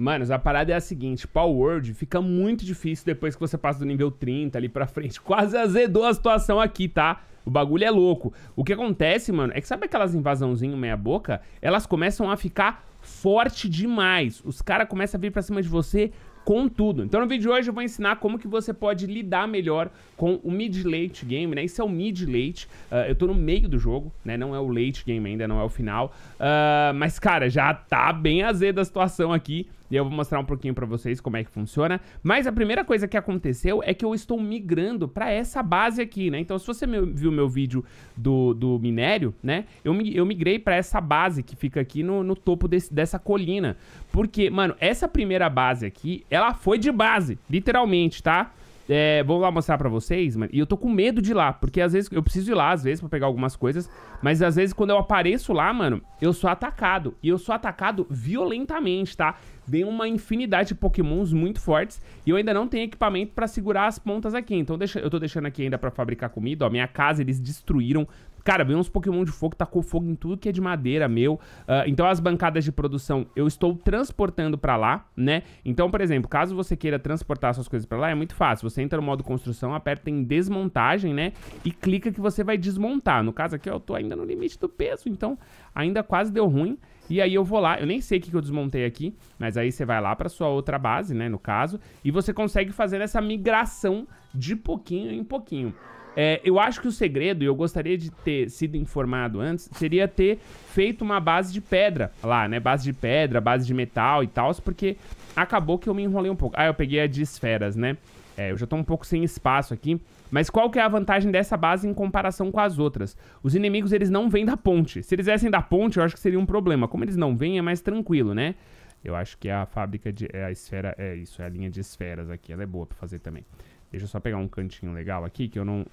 Manos, a parada é a seguinte, Power World fica muito difícil depois que você passa do nível 30 ali pra frente. Quase azedou a situação aqui, tá? O bagulho é louco. O que acontece, mano, é que sabe aquelas invasãozinhas meia boca? Elas começam a ficar forte demais. Os caras começam a vir pra cima de você com tudo. Então no vídeo de hoje eu vou ensinar como que você pode lidar melhor com o mid-late game, né? Isso é o mid-late, uh, ah, eu tô no meio do jogo, né? Não é o late game ainda, não é o final. Uh, mas cara, já tá bem azedo a situação aqui. E eu vou mostrar um pouquinho pra vocês como é que funciona. Mas a primeira coisa que aconteceu é que eu estou migrando pra essa base aqui, né? Então se você viu meu vídeo do, do minério, né? Eu, eu migrei pra essa base que fica aqui no, no topo desse, dessa colina. Porque, mano, essa primeira base aqui, ela foi de base, literalmente, Tá? É, vou lá mostrar pra vocês, mano. E eu tô com medo de ir lá, porque às vezes eu preciso ir lá, às vezes, pra pegar algumas coisas. Mas às vezes quando eu apareço lá, mano, eu sou atacado. E eu sou atacado violentamente, tá? Vem uma infinidade de pokémons muito fortes. E eu ainda não tenho equipamento pra segurar as pontas aqui. Então deixa, eu tô deixando aqui ainda pra fabricar comida, ó. Minha casa eles destruíram Cara, veio uns Pokémon de fogo, tacou fogo em tudo que é de madeira, meu. Uh, então as bancadas de produção eu estou transportando para lá, né? Então, por exemplo, caso você queira transportar suas coisas para lá, é muito fácil. Você entra no modo construção, aperta em desmontagem, né? E clica que você vai desmontar. No caso aqui, ó, eu tô ainda no limite do peso, então ainda quase deu ruim. E aí eu vou lá, eu nem sei o que, que eu desmontei aqui, mas aí você vai lá para sua outra base, né, no caso, e você consegue fazer essa migração de pouquinho em pouquinho. É, eu acho que o segredo, e eu gostaria de ter sido informado antes, seria ter feito uma base de pedra lá, né? Base de pedra, base de metal e tal, porque acabou que eu me enrolei um pouco. Ah, eu peguei a de esferas, né? É, eu já tô um pouco sem espaço aqui. Mas qual que é a vantagem dessa base em comparação com as outras? Os inimigos, eles não vêm da ponte. Se eles viessem da ponte, eu acho que seria um problema. Como eles não vêm, é mais tranquilo, né? Eu acho que a fábrica de... É a esfera... É isso, é a linha de esferas aqui. Ela é boa pra fazer também. Deixa eu só pegar um cantinho legal aqui, que eu não...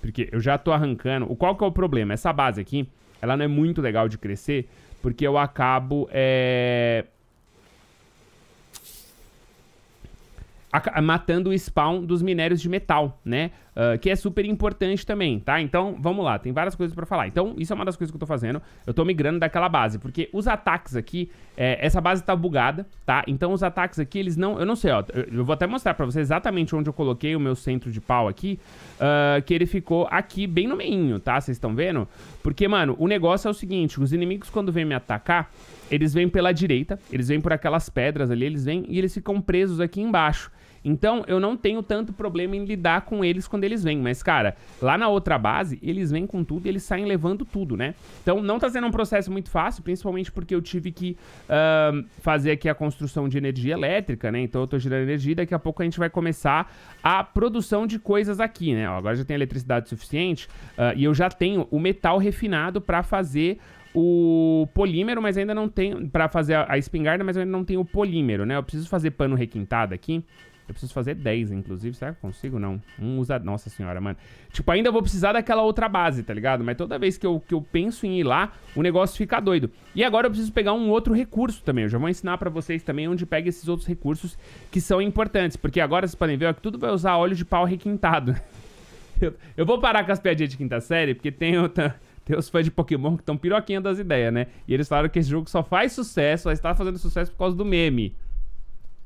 Porque eu já tô arrancando... Qual que é o problema? Essa base aqui, ela não é muito legal de crescer, porque eu acabo... É matando o spawn dos minérios de metal, né? Uh, que é super importante também, tá? Então, vamos lá, tem várias coisas pra falar. Então, isso é uma das coisas que eu tô fazendo. Eu tô migrando daquela base, porque os ataques aqui... É, essa base tá bugada, tá? Então, os ataques aqui, eles não... Eu não sei, ó. Eu, vou até mostrar pra vocês exatamente onde eu coloquei o meu centro de pau aqui. Uh, que ele ficou aqui, bem no meinho, tá? Vocês estão vendo? Porque, mano, o negócio é o seguinte. Os inimigos, quando vêm me atacar, eles vêm pela direita. Eles vêm por aquelas pedras ali, eles vêm... E eles ficam presos aqui embaixo. Então, eu não tenho tanto problema em lidar com eles quando eles vêm. Mas, cara, lá na outra base, eles vêm com tudo e eles saem levando tudo, né? Então, não tá sendo um processo muito fácil, principalmente porque eu tive que uh, fazer aqui a construção de energia elétrica, né? Então, eu tô gerando energia e daqui a pouco a gente vai começar a produção de coisas aqui, né? Ó, agora já tem eletricidade suficiente uh, e eu já tenho o metal refinado para fazer o polímero, mas ainda não tenho para fazer a, a espingarda, mas eu ainda não tenho o polímero, né? Eu preciso fazer pano requintado aqui. Eu preciso fazer 10, inclusive. Será que eu consigo? Não. Um usa... Nossa senhora, mano. Tipo, ainda vou precisar daquela outra base, tá ligado? Mas toda vez que eu, que eu penso em ir lá, o negócio fica doido. E agora eu preciso pegar um outro recurso também. Eu já vou ensinar pra vocês também onde pega esses outros recursos que são importantes. Porque agora vocês podem ver ó, que tudo vai usar óleo de pau requintado. eu, eu vou parar com as piadinhas de quinta série, porque tem outra... os fãs de Pokémon que estão piroquinha das ideias, né? E eles falaram que esse jogo só faz sucesso, só está fazendo sucesso por causa do meme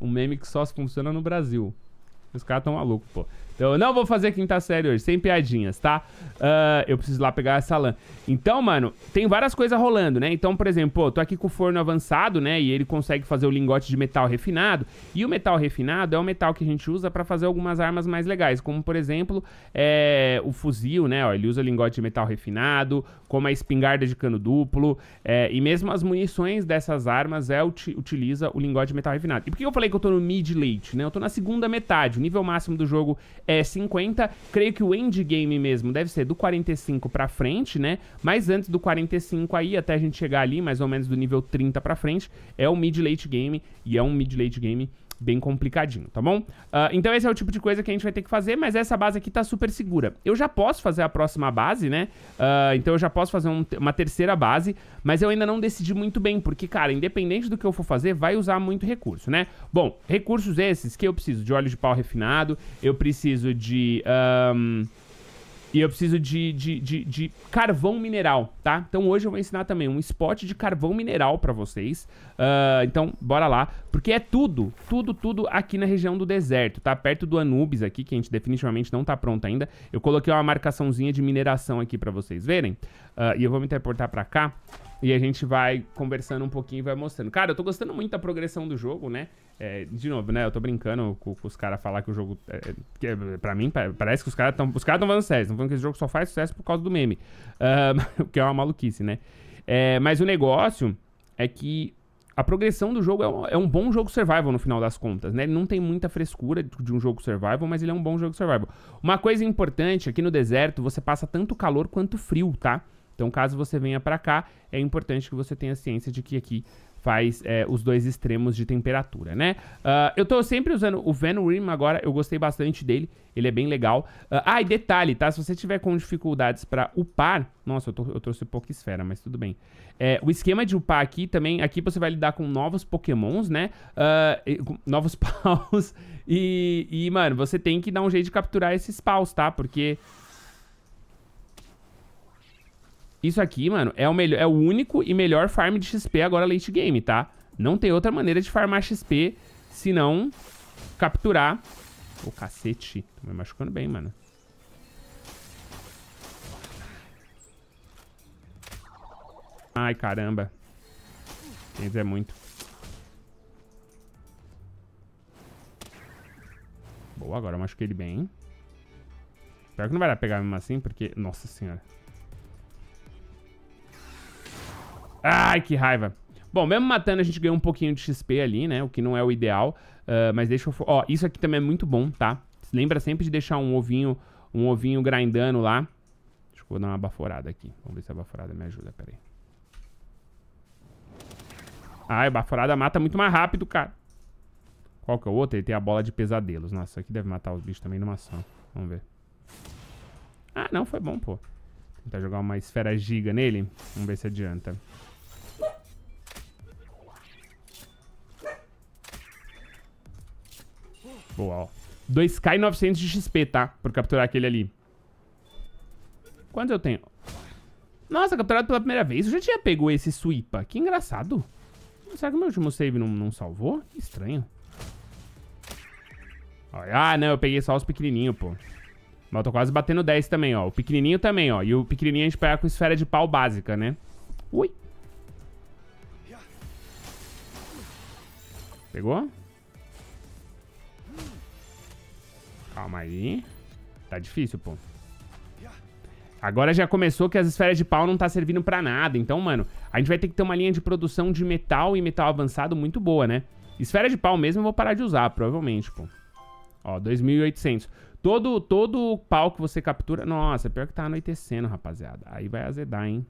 um meme que só funciona no Brasil. Os caras tão malucos, pô. Então eu não vou fazer quinta série hoje, sem piadinhas, tá? Uh, eu preciso lá pegar essa lã. Então, mano, tem várias coisas rolando, né? Então, por exemplo, pô, eu tô aqui com o forno avançado, né? E ele consegue fazer o lingote de metal refinado. E o metal refinado é o metal que a gente usa para fazer algumas armas mais legais, como por exemplo é, o fuzil, né? Ó, ele usa lingote de metal refinado, como a espingarda de cano duplo. É, e mesmo as munições dessas armas é, utiliza o lingote de metal refinado. E por que eu falei que eu tô no mid-late, né? Eu tô na segunda metade. O nível máximo do jogo é, 50. Creio que o endgame mesmo deve ser do 45 para frente, né? Mas antes do 45 aí, até a gente chegar ali, mais ou menos do nível 30 para frente, é o mid-late game. E é um mid-late game bem complicadinho, tá bom? Uh, então esse é o tipo de coisa que a gente vai ter que fazer, mas essa base aqui tá super segura. Eu já posso fazer a próxima base, né? Uh, então eu já posso fazer um, uma terceira base, mas eu ainda não decidi muito bem, porque, cara, independente do que eu for fazer, vai usar muito recurso, né? Bom, recursos esses que eu preciso de óleo de pau refinado, eu preciso de... Um, e eu preciso de, de, de, de, carvão mineral, tá? Então hoje eu vou ensinar também um spot de carvão mineral pra vocês. Uh, então, bora lá. Porque é tudo, tudo, tudo aqui na região do deserto, tá? Perto do Anubis aqui, que a gente definitivamente não tá pronto ainda. Eu coloquei uma marcaçãozinha de mineração aqui pra vocês verem. Uh, e eu vou me teleportar pra cá. E a gente vai conversando um pouquinho e vai mostrando. Cara, eu tô gostando muito da progressão do jogo, né? É, de novo, né? Eu tô brincando com, com os caras falar que o jogo. É, é que, é, pra mim, parece que os caras estão. Os caras estão falando sério, estão falando que esse jogo só faz sucesso por causa do meme. Uh, que é uma maluquice, né? É, mas o negócio é que a progressão do jogo é um, é um, bom jogo survival no final das contas, né? Ele não tem muita frescura de um jogo survival, mas ele é um bom jogo survival. Uma coisa importante, aqui no deserto você passa tanto calor quanto frio, tá? Então, caso você venha para cá, é importante que você tenha ciência de que aqui faz é, os dois extremos de temperatura, né? Uh, eu tô sempre usando o Venrim agora, eu gostei bastante dele, ele é bem legal. Uh, ah, e detalhe, tá? Se você tiver com dificuldades para upar... Nossa, eu, tô, eu trouxe pouca esfera, mas tudo bem. É, o esquema de upar aqui também, aqui você vai lidar com novos pokémons, né? Uh, novos paus. E, e, mano, você tem que dar um jeito de capturar esses paus, tá? Porque isso aqui, mano, é o, melhor, é o único e melhor farm de XP agora late game, tá? Não tem outra maneira de farmar XP se não capturar... Ô, oh, cacete. Tô me machucando bem, mano. Ai, caramba. Isso é muito. Boa, agora eu machuquei ele bem. Pior que não vai dar pegar mesmo assim, porque... Nossa senhora. Ai, que raiva. Bom, mesmo matando, a gente ganhou um pouquinho de XP ali, né? O que não é o ideal. Uh, mas deixa eu... Ó, isso aqui também é muito bom, tá? Lembra sempre de deixar um ovinho, um ovinho grindando lá. Deixa eu dar uma baforada aqui. Vamos ver se a baforada me ajuda, peraí. Ai, a baforada mata muito mais rápido, cara. Qual que é o outro? Ele tem a bola de pesadelos. Nossa, isso aqui deve matar os bichos também numa ação. Vamos ver. Ah, não, foi bom, pô. Tentar jogar uma esfera giga nele. Vamos ver se adianta. Boa, ó. 2k e 900 de XP, tá? Por capturar aquele ali. Quanto eu tenho? Nossa, capturado pela primeira vez. Eu já tinha pego esse Suipa. Que engraçado. Será que meu último save não, não salvou? Que estranho. Ah, não. Eu peguei só os pequenininhos, pô. Mas eu tô quase batendo 10 também, ó. O pequenininho também, ó. E o pequenininho a gente pega com esfera de pau básica, né? Ui. Pegou? Calma aí. Tá difícil, pô. Agora já começou que as esferas de pau não tá servindo pra nada. Então, mano, a gente vai ter que ter uma linha de produção de metal e metal avançado muito boa, né? Esfera de pau mesmo eu vou parar de usar, provavelmente, pô. Ó, 2.800. Todo, todo pau que você captura... Nossa, pior que tá anoitecendo, rapaziada. Aí vai azedar, hein?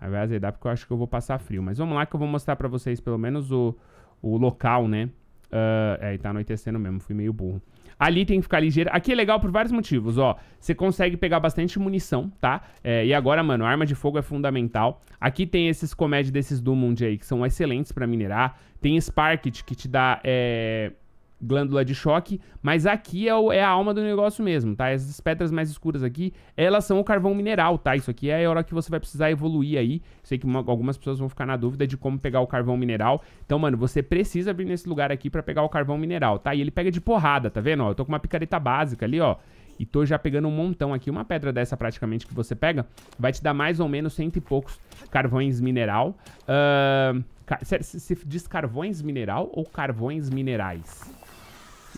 Aí vai azedar porque eu acho que eu vou passar frio. Mas vamos lá que eu vou mostrar pra vocês pelo menos o, o local, né? Uh, é, tá anoitecendo mesmo, fui meio burro. Ali tem que ficar ligeiro. Aqui é legal por vários motivos, ó. Você consegue pegar bastante munição, tá? É, e agora, mano, arma de fogo é fundamental. Aqui tem esses comédias desses Dumund aí, que são excelentes pra minerar. Tem Sparkit, que te dá... É glândula de choque, mas aqui é, o, é, a alma do negócio mesmo, tá? Essas pedras mais escuras aqui, elas são o carvão mineral, tá? Isso aqui é a hora que você vai precisar evoluir aí. Sei que uma, algumas pessoas vão ficar na dúvida de como pegar o carvão mineral. Então, mano, você precisa vir nesse lugar aqui pra pegar o carvão mineral, tá? E ele pega de porrada, tá vendo? Ó, eu tô com uma picareta básica ali, ó. E tô já pegando um montão aqui. Uma pedra dessa praticamente que você pega vai te dar mais ou menos cento e poucos carvões mineral. Uh, se, se diz carvões mineral ou carvões minerais?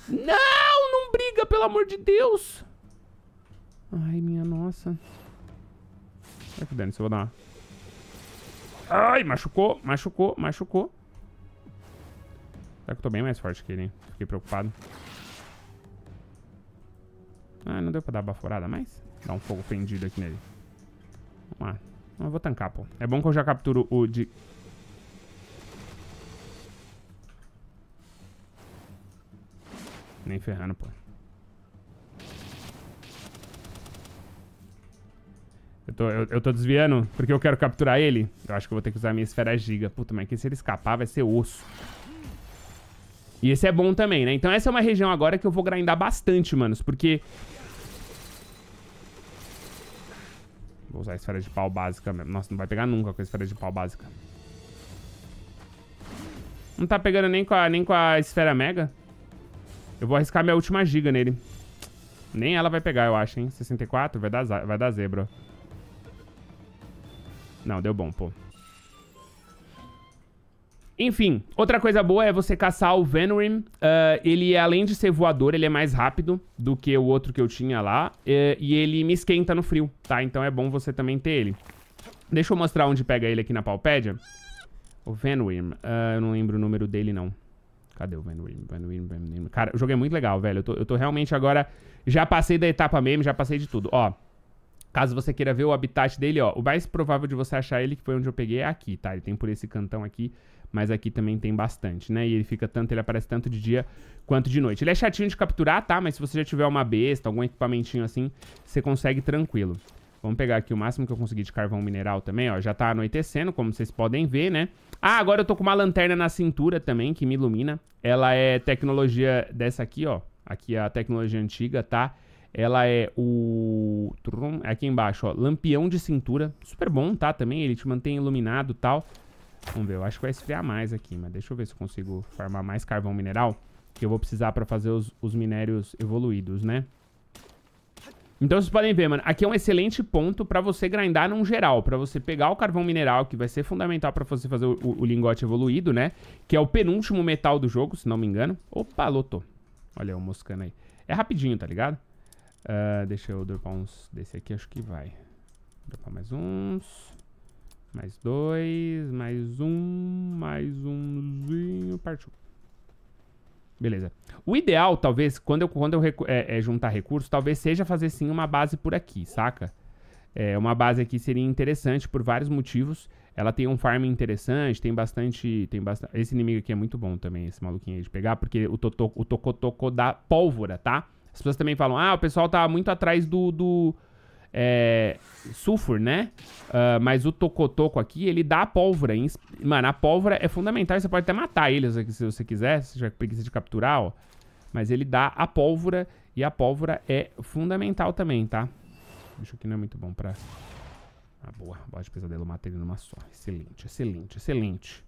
Não, não briga, pelo amor de Deus. Ai, minha nossa. Vai fudendo, se eu vou dar uma... Ai, machucou, machucou, machucou. Será que eu tô bem mais forte que ele, hein? Fiquei preocupado. Ah, não deu pra dar baforada mais? Dá um fogo fendido aqui nele. Vamos lá. Eu vou tancar, pô. É bom que eu já capturo o de Nem ferrando, pô. Eu tô, eu, eu, tô desviando porque eu quero capturar ele. Eu acho que eu vou ter que usar a minha esfera giga. Puta, mas que se ele escapar vai ser osso. E esse é bom também, né? Então essa é uma região agora que eu vou grindar bastante, manos. Porque... Vou usar a esfera de pau básica mesmo. Nossa, não vai pegar nunca com a esfera de pau básica. Não tá pegando nem com a, nem com a esfera mega. Eu vou arriscar minha última giga nele. Nem ela vai pegar, eu acho, hein? 64? Vai dar, vai dar zebra. Não, deu bom, pô. Enfim, outra coisa boa é você caçar o Venurim. Uh, eh, ele, é, além de ser voador, ele é mais rápido do que o outro que eu tinha lá. Eh, e ele me esquenta no frio, tá? Então é bom você também ter ele. Deixa eu mostrar onde pega ele aqui na Palpédia. O Venurim. Uh, eh, eu não lembro o número dele, não. Cadê o Van Rim? Van Rim, Van Rim. Cara, o jogo é muito legal, velho. Eu tô, eu tô realmente agora. Já passei da etapa meme, já passei de tudo. Ó. Caso você queira ver o habitat dele, ó, o mais provável de você achar ele, que foi onde eu peguei, é aqui, tá? Ele tem por esse cantão aqui, mas aqui também tem bastante, né? E ele fica tanto, ele aparece tanto de dia quanto de noite. Ele é chatinho de capturar, tá? Mas se você já tiver uma besta, algum equipamentinho assim, você consegue tranquilo. Vamos pegar aqui o máximo que eu consegui de carvão mineral também, ó. Já tá anoitecendo, como vocês podem ver, né? Ah, agora eu tô com uma lanterna na cintura também, que me ilumina. Ela é tecnologia dessa aqui, ó. Aqui é a tecnologia antiga, tá? Ela é o... É aqui embaixo, ó. Lampião de cintura. Super bom, tá? Também ele te mantém iluminado e tal. Vamos ver, eu acho que vai esfriar mais aqui. Mas deixa eu ver se eu consigo farmar mais carvão mineral. Que eu vou precisar pra fazer os, os minérios evoluídos, né? Então vocês podem ver, mano, aqui é um excelente ponto para você grindar num geral, para você pegar o carvão mineral, que vai ser fundamental para você fazer o, o, lingote evoluído, né? Que é o penúltimo metal do jogo, se não me engano. Opa, lotou. Olha o moscando aí. É rapidinho, tá ligado? Uh, deixa eu dropar uns desse aqui, acho que vai. Dropar mais uns. Mais dois, mais um, mais umzinho, partiu. Beleza. O ideal, talvez, quando eu, quando eu recu é, é, juntar recursos, talvez seja fazer sim uma base por aqui, saca? É, uma base aqui seria interessante por vários motivos. Ela tem um farm interessante, tem bastante, tem bastante... Esse inimigo aqui é muito bom também, esse maluquinho aí de pegar, porque o, totô, o Tocotoco dá pólvora, tá? As pessoas também falam, ah, o pessoal tá muito atrás do, do, é, sulfur, né? Uh, mas o tocotoco aqui, ele dá a pólvora. Hein? Mano, a pólvora é fundamental. Você pode até matar eles se você quiser, se já preguiça de capturar, ó. Mas ele dá a pólvora e a pólvora é fundamental também, tá? Isso que não é muito bom pra... Ah, boa. Bola de pesadelo, mata ele numa só. Excelente, excelente, excelente.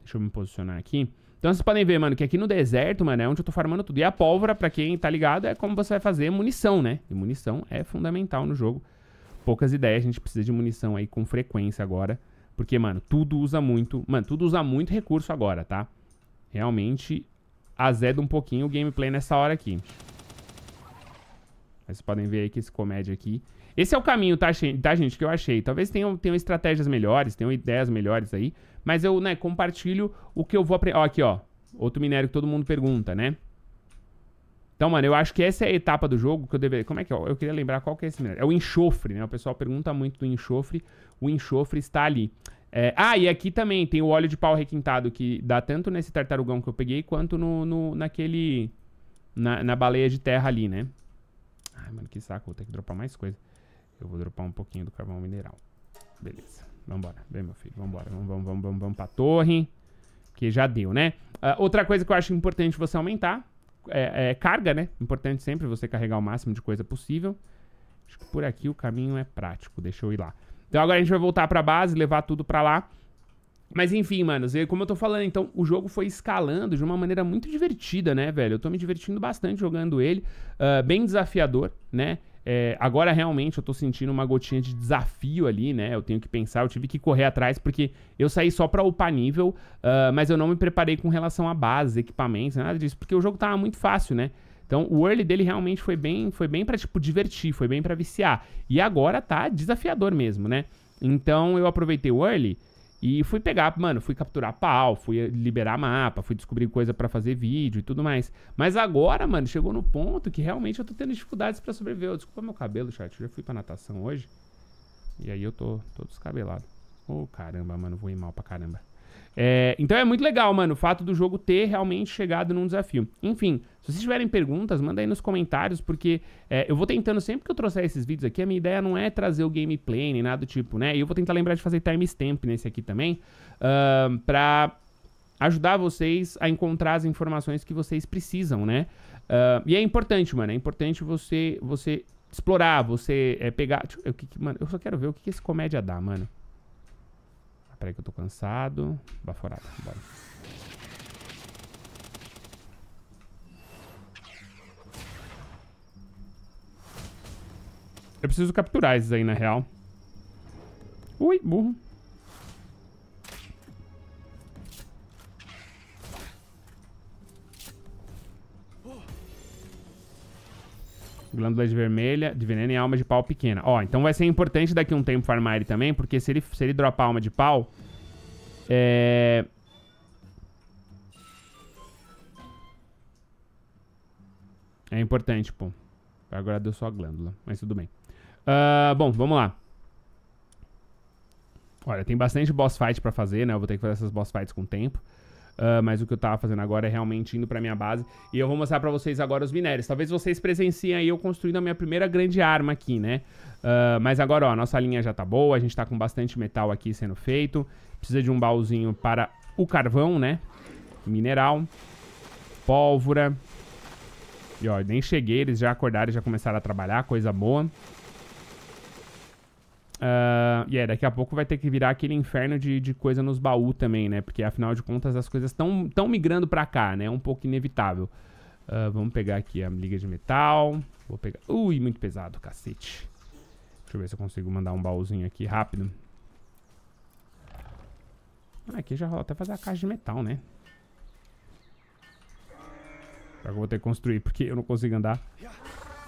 Deixa eu me posicionar aqui. Então vocês podem ver, mano, que aqui no deserto, mano, é onde eu tô farmando tudo. E a pólvora, pra quem tá ligado, é como você vai fazer munição, né? E munição é fundamental no jogo. Poucas ideias, a gente precisa de munição aí com frequência agora. Porque, mano, tudo usa muito... Mano, tudo usa muito recurso agora, tá? Realmente azeda um pouquinho o gameplay nessa hora aqui. Mas vocês podem ver aí que esse comédia aqui... Esse é o caminho, tá, tá, gente, que eu achei. Talvez tenham, tenham estratégias melhores, tenham ideias melhores aí. Mas eu, né, compartilho o que eu vou aprender. Ó, aqui, ó. Outro minério que todo mundo pergunta, né? Então, mano, eu acho que essa é a etapa do jogo que eu deveria... Como é que é? Eu queria lembrar qual que é esse minério. É o enxofre, né? O pessoal pergunta muito do enxofre. O enxofre está ali. É... Ah, e aqui também tem o óleo de pau requintado que dá tanto nesse tartarugão que eu peguei quanto no, no naquele... Na, na baleia de terra ali, né? Ai, mano, que saco. Vou ter que dropar mais coisa. Eu vou dropar um pouquinho do carvão mineral. Beleza. Vambora. Vem, meu filho. Vambora. Vamos, vamos, vamos, vamos, vamos pra torre. Que já deu, né? Uh, outra coisa que eu acho importante você aumentar é, é, carga, né? Importante sempre você carregar o máximo de coisa possível. Acho que por aqui o caminho é prático. Deixa eu ir lá. Então agora a gente vai voltar pra base, levar tudo pra lá. Mas enfim, manos, como eu tô falando, então, o jogo foi escalando de uma maneira muito divertida, né, velho? Eu tô me divertindo bastante jogando ele, uh, bem desafiador, né? É, agora realmente eu tô sentindo uma gotinha de desafio ali, né? Eu tenho que pensar, eu tive que correr atrás, porque eu saí só pra upar nível, uh, mas eu não me preparei com relação a base, equipamentos, nada disso, porque o jogo tava muito fácil, né? Então o early dele realmente foi bem, foi bem pra, tipo, divertir, foi bem pra viciar. E agora tá desafiador mesmo, né? Então eu aproveitei o early e fui pegar, mano, fui capturar pau, fui liberar mapa, fui descobrir coisa para fazer vídeo e tudo mais. Mas agora, mano, chegou no ponto que realmente eu tô tendo dificuldades para sobreviver. Eu, desculpa meu cabelo, chat, eu já fui pra natação hoje. E aí eu tô todo descabelado. Ô, oh, caramba, mano, vou ir mal pra caramba. É, então é muito legal, mano, o fato do jogo ter realmente chegado num desafio. Enfim, se vocês tiverem perguntas, manda aí nos comentários, porque é, eu vou tentando, sempre que eu trouxer esses vídeos aqui, a minha ideia não é trazer o gameplay nem nada do tipo, né? E eu vou tentar lembrar de fazer timestamp nesse aqui também, uh, pra ajudar vocês a encontrar as informações que vocês precisam, né? Uh, e é importante, mano, é importante você, você explorar, você é, pegar... eu, que, mano, eu só quero ver o que, que esse comédia dá, mano. Peraí que eu tô cansado. Baforada, bora. Eu preciso capturar esses aí, na real. Ui, burro. Glândula de vermelha de veneno e alma de pau pequena. Ó, então vai ser importante daqui um tempo farmar ele também, porque se ele, se ele dropar alma de pau... É... É importante, pô. Agora deu só a glândula, mas tudo bem. Uh, bom, vamos lá. Olha, tem bastante boss fight pra fazer, né? Eu vou ter que fazer essas boss fights com o tempo. Uh, mas o que eu tava fazendo agora é realmente indo pra minha base. E eu vou mostrar pra vocês agora os minérios. Talvez vocês presenciem aí eu construindo a minha primeira grande arma aqui, né? Uh, mas agora, ó, a nossa linha já tá boa, a gente tá com bastante metal aqui sendo feito. Precisa de um baúzinho para o carvão, né? Mineral. Pólvora. E ó, nem cheguei, eles já acordaram e já começaram a trabalhar, coisa boa. Uh, e yeah, é, daqui a pouco vai ter que virar aquele inferno de, de coisa nos baús também, né? Porque afinal de contas as coisas estão tão migrando pra cá, né? É um pouco inevitável. Uh, vamos pegar aqui a liga de metal. Vou pegar. Ui, muito pesado, cacete. Deixa eu ver se eu consigo mandar um baúzinho aqui rápido. Ah, aqui já rola até fazer a caixa de metal, né? Será que eu vou ter que construir, porque eu não consigo andar.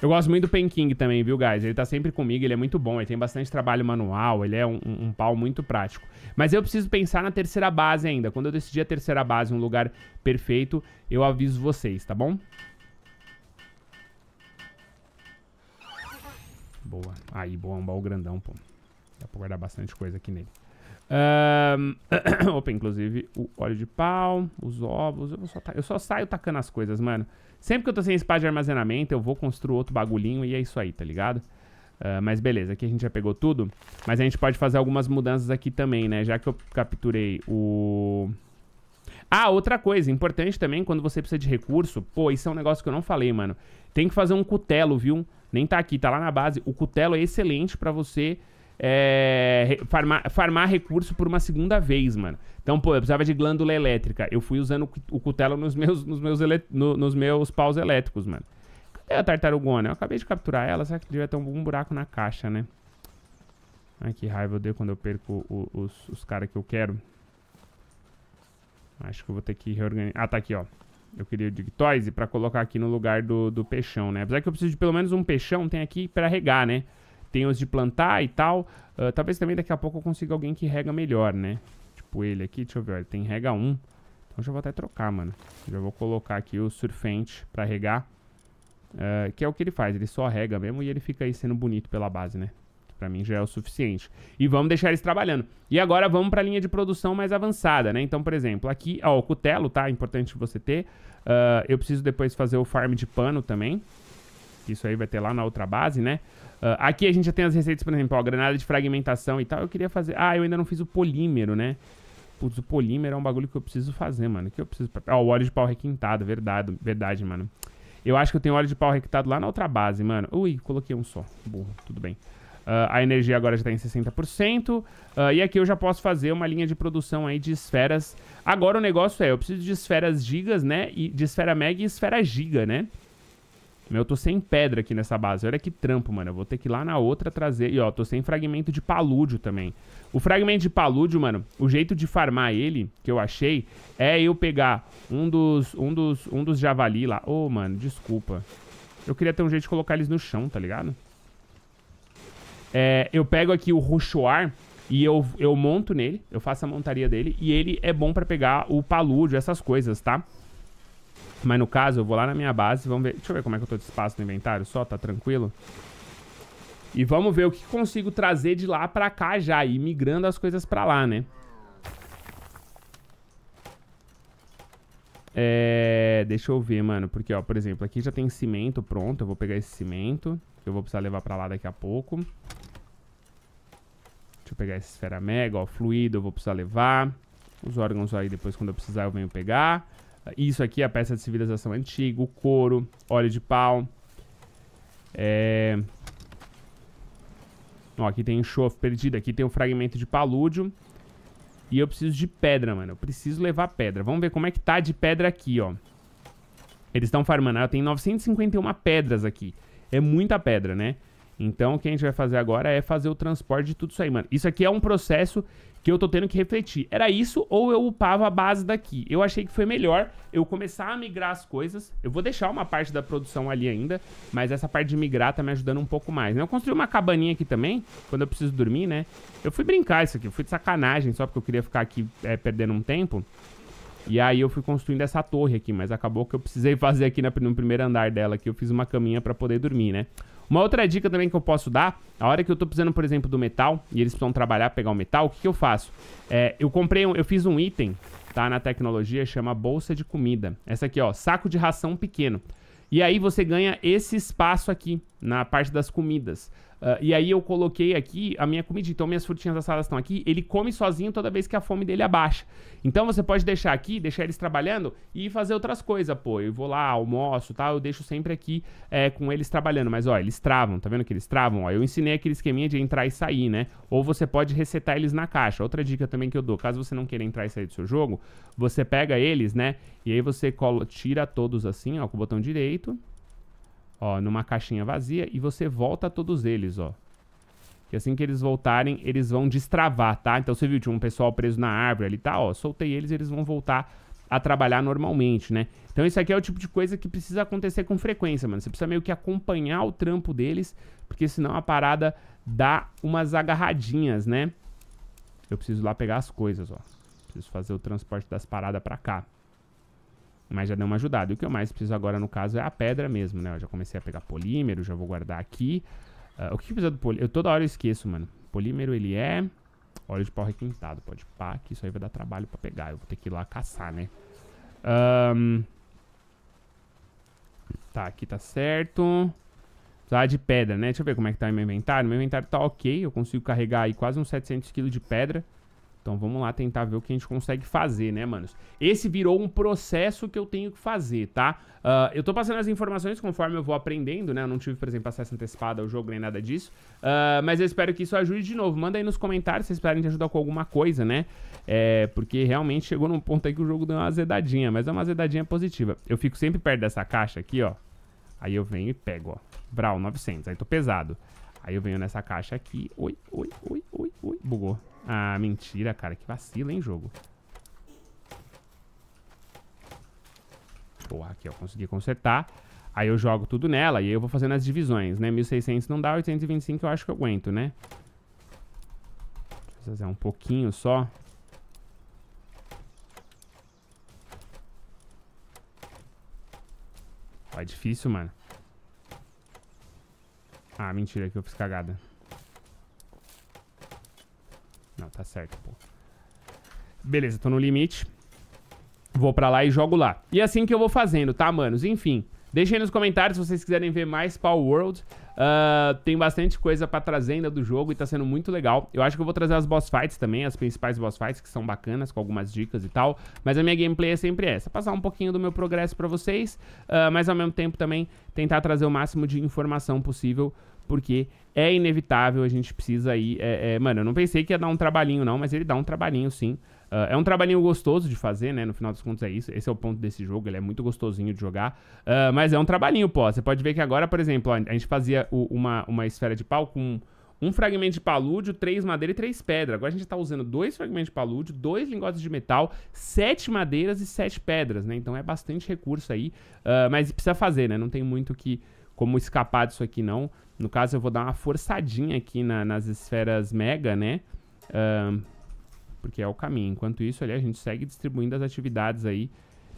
Eu gosto muito do Pen King também, viu, guys? Ele tá sempre comigo, ele é muito bom, ele tem bastante trabalho manual, ele é um, um, pau muito prático. Mas eu preciso pensar na terceira base ainda. Quando eu decidir a terceira base, um lugar perfeito, eu aviso vocês, tá bom? Boa. Aí, boa, um baú grandão, pô. Dá pra guardar bastante coisa aqui nele. Um, opa, inclusive o óleo de pau, os ovos. Eu só, eu só saio tacando as coisas, mano. Sempre que eu tô sem espaço de armazenamento, eu vou construir outro bagulhinho e é isso aí, tá ligado? Uh, mas beleza, aqui a gente já pegou tudo. Mas a gente pode fazer algumas mudanças aqui também, né? Já que eu capturei o... Ah, outra coisa, importante também, quando você precisa de recurso... Pô, isso é um negócio que eu não falei, mano. Tem que fazer um cutelo, viu? Nem tá aqui, tá lá na base. O cutelo é excelente pra você é, farmar, farmar recurso por uma segunda vez, mano. Então, pô, eu precisava de glândula elétrica. Eu fui usando o cutelo nos meus, nos meus, no, nos meus paus elétricos, mano. Cadê a tartarugona? Né? Eu acabei de capturar ela, será que devia ter um buraco na caixa, né? Ai, que raiva eu dei quando eu perco o, os, os caras que eu quero. Acho que eu vou ter que reorganizar. Ah, tá aqui, ó. Eu queria o Digtoise pra colocar aqui no lugar do, do peixão, né? Apesar que eu preciso de pelo menos um peixão, tem aqui pra regar, né? Tem os de plantar e tal. Uh, talvez também daqui a pouco eu consiga alguém que rega melhor, né? Tipo ele aqui, deixa eu ver, ele tem rega 1. Então já vou até trocar, mano. Já vou colocar aqui o surfente pra regar. Uh, que é o que ele faz, ele só rega mesmo e ele fica aí sendo bonito pela base, né? Pra mim já é o suficiente. E vamos deixar eles trabalhando. E agora vamos pra linha de produção mais avançada, né? Então, por exemplo, aqui, ó, o cutelo, tá? É importante você ter. Uh, eu preciso depois fazer o farm de pano também. Isso aí vai ter lá na outra base, né? Uh, aqui a gente já tem as receitas, por exemplo, ó, granada de fragmentação e tal. Eu queria fazer... Ah, eu ainda não fiz o polímero, né? Putz, o polímero é um bagulho que eu preciso fazer, mano. Que eu preciso... Ó, oh, o óleo de pau requintado, verdade, verdade, mano. Eu acho que eu tenho óleo de pau requintado lá na outra base, mano. Ui, coloquei um só. Burro, tudo bem. Uh, a energia agora já está em 60%. Uh, ah, e aqui eu já posso fazer uma linha de produção aí de esferas. Agora o negócio é, eu preciso de esferas gigas, né? E de esfera mega e esfera giga, né? Meu, eu tô sem pedra aqui nessa base. Olha que trampo, mano. Eu vou ter que ir lá na outra trazer. E, ó, tô sem fragmento de palúdio também. O fragmento de palúdio, mano, o jeito de farmar ele, que eu achei, é eu pegar um dos, um dos, um dos javali lá. Ô, oh, mano, desculpa. Eu queria ter um jeito de colocar eles no chão, tá ligado? É, eu pego aqui o rochoar e eu, eu monto nele, eu faço a montaria dele, e ele é bom pra pegar o palúdio, essas coisas, tá? Mas no caso, eu vou lá na minha base, vamos ver... Deixa eu ver como é que eu tô de espaço no inventário só, tá tranquilo? E vamos ver o que consigo trazer de lá pra cá já, e migrando as coisas pra lá, né? É... Deixa eu ver, mano, porque, ó, por exemplo, aqui já tem cimento pronto, eu vou pegar esse cimento, que eu vou precisar levar pra lá daqui a pouco. Deixa eu pegar essa esfera mega, ó, fluido eu vou precisar levar. Os órgãos aí depois, quando eu precisar, eu venho pegar. Isso aqui é a peça de civilização antiga, o couro, óleo de pau. É... Ó, aqui tem enxofre perdido, aqui tem um fragmento de palúdio. E eu preciso de pedra, mano. Eu preciso levar pedra. Vamos ver como é que tá de pedra aqui, ó. Eles estão farmando. Ela tem 951 pedras aqui. É muita pedra, né? Então, o que a gente vai fazer agora é fazer o transporte de tudo isso aí, mano. Isso aqui é um processo que eu tô tendo que refletir. Era isso ou eu upava a base daqui? Eu achei que foi melhor eu começar a migrar as coisas. Eu vou deixar uma parte da produção ali ainda, mas essa parte de migrar tá me ajudando um pouco mais, né? Eu construí uma cabaninha aqui também, quando eu preciso dormir, né? Eu fui brincar isso aqui, eu fui de sacanagem, só porque eu queria ficar aqui é, perdendo um tempo. E aí eu fui construindo essa torre aqui, mas acabou que eu precisei fazer aqui no primeiro andar dela, que eu fiz uma caminha para poder dormir, né? Uma outra dica também que eu posso dar, a hora que eu tô precisando, por exemplo, do metal, e eles precisam trabalhar, pegar o metal, o que, que eu faço? É, eu comprei, um, eu fiz um item, tá, na tecnologia, chama bolsa de comida. Essa aqui, ó, saco de ração pequeno. E aí você ganha esse espaço aqui, na parte das comidas. Uh, e aí eu coloquei aqui a minha comida, então minhas frutinhas assadas estão aqui. Ele come sozinho toda vez que a fome dele abaixa. Então você pode deixar aqui, deixar eles trabalhando e fazer outras coisas, pô. Eu vou lá, almoço, tal, tá? eu deixo sempre aqui é, com eles trabalhando. Mas ó, eles travam, tá vendo que eles travam? Ó, eu ensinei aquele esqueminha de entrar e sair, né? Ou você pode resetar eles na caixa. Outra dica também que eu dou, caso você não queira entrar e sair do seu jogo, você pega eles, né? E aí você tira todos assim, ó, com o botão direito ó, numa caixinha vazia e você volta todos eles, ó. E assim que eles voltarem, eles vão destravar, tá? Então você viu, tinha um pessoal preso na árvore ali, tá? Ó, soltei eles, eles vão voltar a trabalhar normalmente, né? Então isso aqui é o tipo de coisa que precisa acontecer com frequência, mano. Você precisa meio que acompanhar o trampo deles, porque senão a parada dá umas agarradinhas, né? Eu preciso lá pegar as coisas, ó. Preciso fazer o transporte das paradas pra cá. Mas já deu uma ajudada. E o que eu mais preciso agora, no caso, é a pedra mesmo, né? Eu já comecei a pegar polímero, já vou guardar aqui. Uh, o que precisa do polímero? Eu toda hora eu esqueço, mano. Polímero, ele é óleo de pau requintado. Pode pá, que isso aí vai dar trabalho pra pegar. Eu vou ter que ir lá caçar, né? Um... Tá, aqui tá certo. Precisava de pedra, né? Deixa eu ver como é que tá o meu inventário. Meu inventário tá ok. Eu consigo carregar aí quase uns 700 kg de pedra. Então vamos lá tentar ver o que a gente consegue fazer, né, manos? Esse virou um processo que eu tenho que fazer, tá? Uh, eu tô passando as informações conforme eu vou aprendendo, né? Eu não tive, por exemplo, acesso antecipado ao jogo nem nada disso. Uh, mas eu espero que isso ajude de novo. Manda aí nos comentários se vocês precisarem te ajudar com alguma coisa, né? É, porque realmente chegou num ponto aí que o jogo deu uma azedadinha, mas é uma azedadinha positiva. Eu fico sempre perto dessa caixa aqui, ó. Aí eu venho e pego, ó. Brau, 900. Aí tô pesado. Aí eu venho nessa caixa aqui. Oi, oi, oi, oi, oi. Bugou. Ah, mentira, cara. Que vacila, hein, jogo. Porra, aqui, ó. Consegui consertar. Aí eu jogo tudo nela e aí eu vou fazendo as divisões, né? 1600 não dá, 825 eu acho que eu aguento, né? Vou fazer um pouquinho só. Ó, tá é difícil, mano. Ah, mentira que eu fiz cagada. Não, tá certo, pô. Beleza, tô no limite. Vou pra lá e jogo lá. E é assim que eu vou fazendo, tá, manos? Enfim, deixem nos comentários se vocês quiserem ver mais Power World. Uh, tem bastante coisa pra trazer ainda do jogo e tá sendo muito legal. Eu acho que eu vou trazer as boss fights também, as principais boss fights, que são bacanas, com algumas dicas e tal. Mas a minha gameplay é sempre essa. Passar um pouquinho do meu progresso pra vocês, uh, mas ao mesmo tempo também tentar trazer o máximo de informação possível porque é inevitável, a gente precisa aí. É, é, mano, eu não pensei que ia dar um trabalhinho, não, mas ele dá um trabalhinho sim. Uh, é um trabalhinho gostoso de fazer, né? No final dos contos é isso. Esse é o ponto desse jogo, ele é muito gostosinho de jogar. Uh, mas é um trabalhinho, pô. Você pode ver que agora, por exemplo, ó, a gente fazia o, uma, uma esfera de pau com um fragmento de palúdio, três madeiras e três pedras. Agora a gente está usando dois fragmentos de palúdio, dois lingotes de metal, sete madeiras e sete pedras, né? Então é bastante recurso aí, uh, mas precisa fazer, né? Não tem muito que como escapar disso aqui não. No caso, eu vou dar uma forçadinha aqui na, nas esferas mega, né? Uh, porque é o caminho. Enquanto isso, ali, a gente segue distribuindo as atividades aí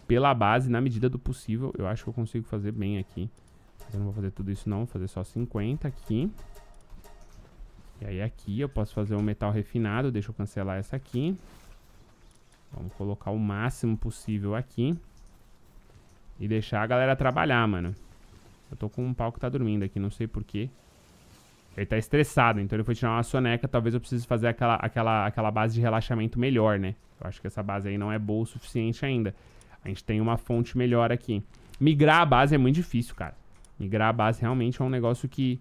pela base na medida do possível. Eu acho que eu consigo fazer bem aqui. Mas eu não vou fazer tudo isso não, vou fazer só 50 aqui. E aí aqui eu posso fazer um metal refinado, deixa eu cancelar essa aqui. Vamos colocar o máximo possível aqui. E deixar a galera trabalhar, mano. Eu tô com um pau que tá dormindo aqui, não sei porquê. Ele tá estressado, então ele foi tirar uma soneca. Talvez eu precise fazer aquela, aquela, aquela base de relaxamento melhor, né? Eu acho que essa base aí não é boa o suficiente ainda. A gente tem uma fonte melhor aqui. Migrar a base é muito difícil, cara. Migrar a base realmente é um negócio que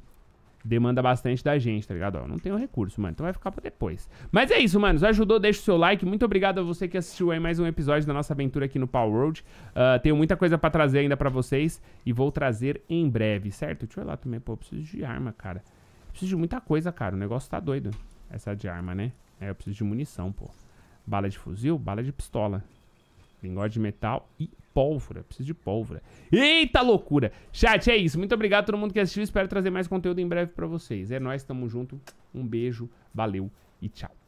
demanda bastante da gente, tá ligado? Ó, não tenho recurso, mano. Então vai ficar pra depois. Mas é isso, mano. Se ajudou, deixa o seu like. Muito obrigado a você que assistiu aí mais um episódio da nossa aventura aqui no Power World. Uh, tenho muita coisa pra trazer ainda pra vocês. E vou trazer em breve, certo? Deixa eu lá também. Pô, eu preciso de arma, cara. Eu preciso de muita coisa, cara. O negócio tá doido. Essa de arma, né? É, eu preciso de munição, pô. Bala de fuzil, bala de pistola. Lingote de metal e pólvora. Preciso de pólvora. Eita loucura! Chat, é isso. Muito obrigado a todo mundo que assistiu. Espero trazer mais conteúdo em breve para vocês. É nóis, tamo junto. Um beijo, valeu e tchau.